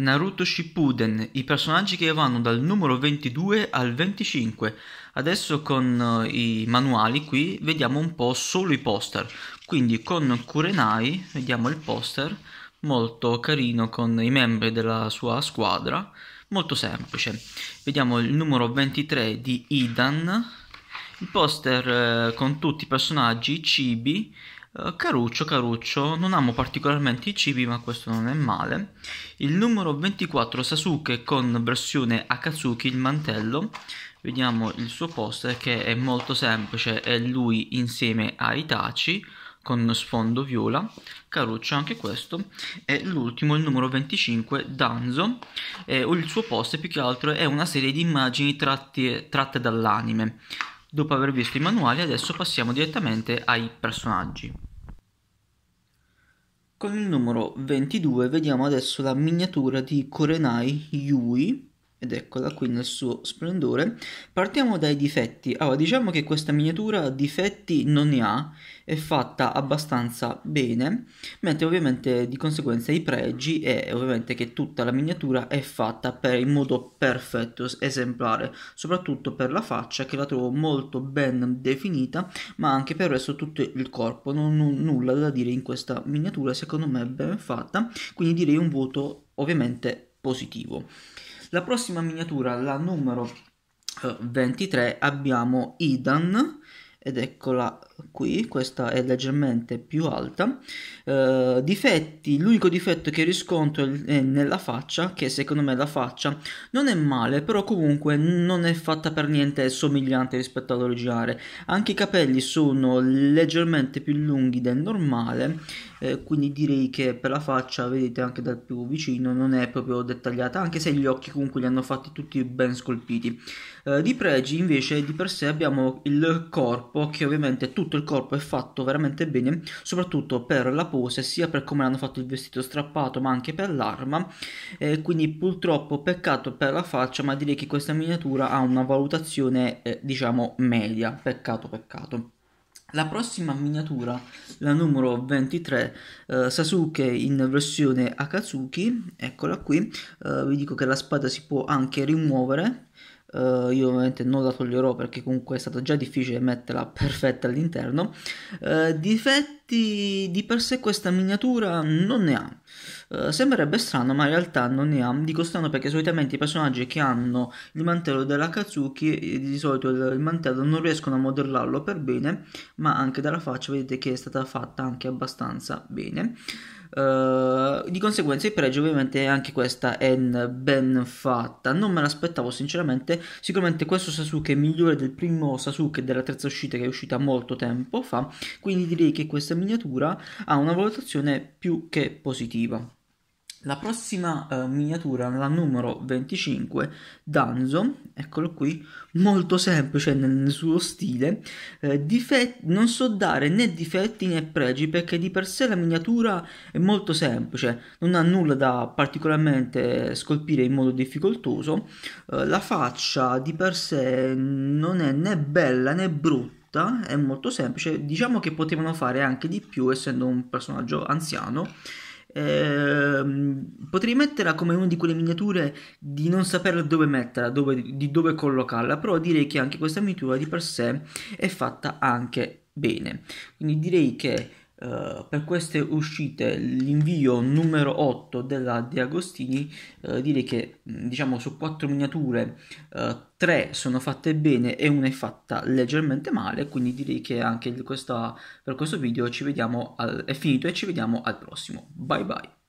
Naruto Shippuden, i personaggi che vanno dal numero 22 al 25. Adesso con eh, i manuali qui vediamo un po' solo i poster. Quindi con Kurenai vediamo il poster, molto carino con i membri della sua squadra, molto semplice. Vediamo il numero 23 di Idan, il poster eh, con tutti i personaggi, i cibi eh, caruccio, caruccio, non amo particolarmente i cibi, ma questo non è male. Il numero 24 Sasuke con versione Akatsuki, il mantello. Vediamo il suo poster che è molto semplice, è lui insieme a Itachi con sfondo viola, caruccio anche questo, e l'ultimo, il numero 25, Danzo, eh, il suo post più che altro è una serie di immagini tratti, tratte dall'anime, Dopo aver visto i manuali adesso passiamo direttamente ai personaggi. Con il numero 22 vediamo adesso la miniatura di Korenai Yui ed eccola qui nel suo splendore. Partiamo dai difetti. Allora, diciamo che questa miniatura difetti non ne ha, è fatta abbastanza bene, mentre ovviamente di conseguenza i pregi è ovviamente che tutta la miniatura è fatta per, in modo perfetto, esemplare, soprattutto per la faccia che la trovo molto ben definita, ma anche per il resto tutto il corpo, non ho nulla da dire in questa miniatura, secondo me è ben fatta, quindi direi un voto ovviamente positivo. La prossima miniatura, la numero 23, eh, abbiamo Idan ed eccola qui, questa è leggermente più alta. Eh, difetti, l'unico difetto che riscontro è nella faccia, che secondo me la faccia non è male, però comunque non è fatta per niente somigliante rispetto all'originale. Anche i capelli sono leggermente più lunghi del normale eh, quindi direi che per la faccia vedete anche dal più vicino non è proprio dettagliata anche se gli occhi comunque li hanno fatti tutti ben scolpiti eh, di pregi invece di per sé abbiamo il corpo che ovviamente tutto il corpo è fatto veramente bene soprattutto per la pose sia per come hanno fatto il vestito strappato ma anche per l'arma eh, quindi purtroppo peccato per la faccia ma direi che questa miniatura ha una valutazione eh, diciamo media peccato peccato la prossima miniatura, la numero 23, eh, Sasuke in versione Akatsuki, eccola qui, eh, vi dico che la spada si può anche rimuovere, Uh, io ovviamente non la toglierò perché comunque è stato già difficile metterla perfetta all'interno. Uh, difetti di per sé questa miniatura non ne ha. Uh, sembrerebbe strano, ma in realtà non ne ha. Dico strano perché solitamente i personaggi che hanno il mantello della Kazuki, di solito il mantello non riescono a modellarlo per bene, ma anche dalla faccia vedete che è stata fatta anche abbastanza bene. Eh, di conseguenza il pregio ovviamente anche questa è ben fatta non me l'aspettavo sinceramente sicuramente questo Sasuke è migliore del primo Sasuke della terza uscita che è uscita molto tempo fa quindi direi che questa miniatura ha una valutazione più che positiva la prossima eh, miniatura, la numero 25, Danzo, eccolo qui, molto semplice nel suo stile, eh, difet- non so dare né difetti né pregi perché di per sé la miniatura è molto semplice, non ha nulla da particolarmente scolpire in modo difficoltoso, eh, la faccia di per sé non è né bella né brutta, è molto semplice, diciamo che potevano fare anche di più essendo un personaggio anziano Ehm, potrei metterla come una di quelle miniature di non sapere dove metterla, dove, di dove collocarla, però direi che anche questa miniatura di per sé è fatta anche bene. Quindi direi che eh, per queste uscite l'invio numero 8 della De Agostini uh, direi che mm, diciamo su quattro miniature uh, tre sono fatte bene e una è fatta leggermente male quindi direi che anche questa, per questo video ci vediamo al, è finito e ci vediamo al prossimo bye bye